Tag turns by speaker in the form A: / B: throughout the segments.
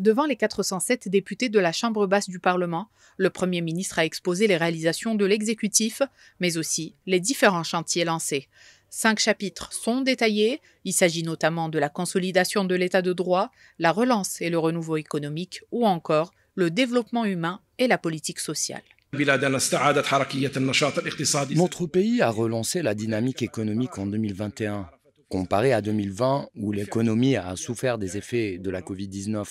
A: Devant les 407 députés de la Chambre basse du Parlement, le Premier ministre a exposé les réalisations de l'exécutif, mais aussi les différents chantiers lancés. Cinq chapitres sont détaillés. Il s'agit notamment de la consolidation de l'état de droit, la relance et le renouveau économique, ou encore le développement humain et la politique sociale.
B: Notre pays a relancé la dynamique économique en 2021, comparé à 2020 où l'économie a souffert des effets de la Covid-19.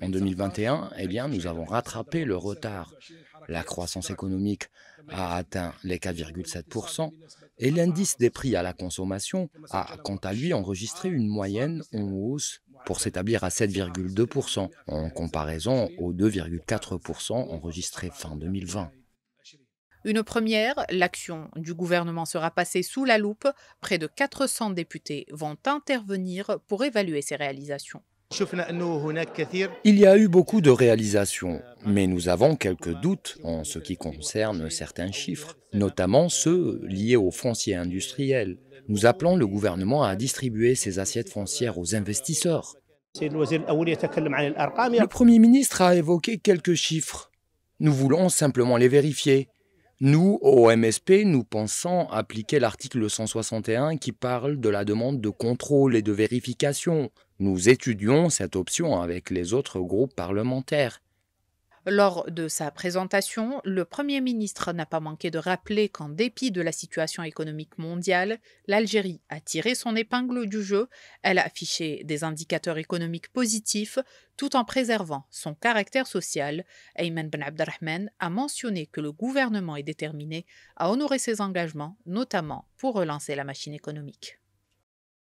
B: En 2021, eh bien, nous avons rattrapé le retard. La croissance économique a atteint les 4,7% et l'indice des prix à la consommation a, quant à lui, enregistré une moyenne en hausse pour s'établir à 7,2% en comparaison aux 2,4% enregistrés fin 2020.
A: Une première, l'action du gouvernement sera passée sous la loupe. Près de 400 députés vont intervenir pour évaluer ces réalisations.
B: Il y a eu beaucoup de réalisations, mais nous avons quelques doutes en ce qui concerne certains chiffres, notamment ceux liés aux fonciers industriels. Nous appelons le gouvernement à distribuer ces assiettes foncières aux investisseurs. Le Premier ministre a évoqué quelques chiffres. Nous voulons simplement les vérifier. Nous, au MSP, nous pensons appliquer l'article 161 qui parle de la demande de contrôle et de vérification. Nous étudions cette option avec les autres groupes parlementaires.
A: Lors de sa présentation, le Premier ministre n'a pas manqué de rappeler qu'en dépit de la situation économique mondiale, l'Algérie a tiré son épingle du jeu, elle a affiché des indicateurs économiques positifs tout en préservant son caractère social. Ayman Ben Abdelrahman a mentionné que le gouvernement est déterminé à honorer ses engagements, notamment pour relancer la machine économique.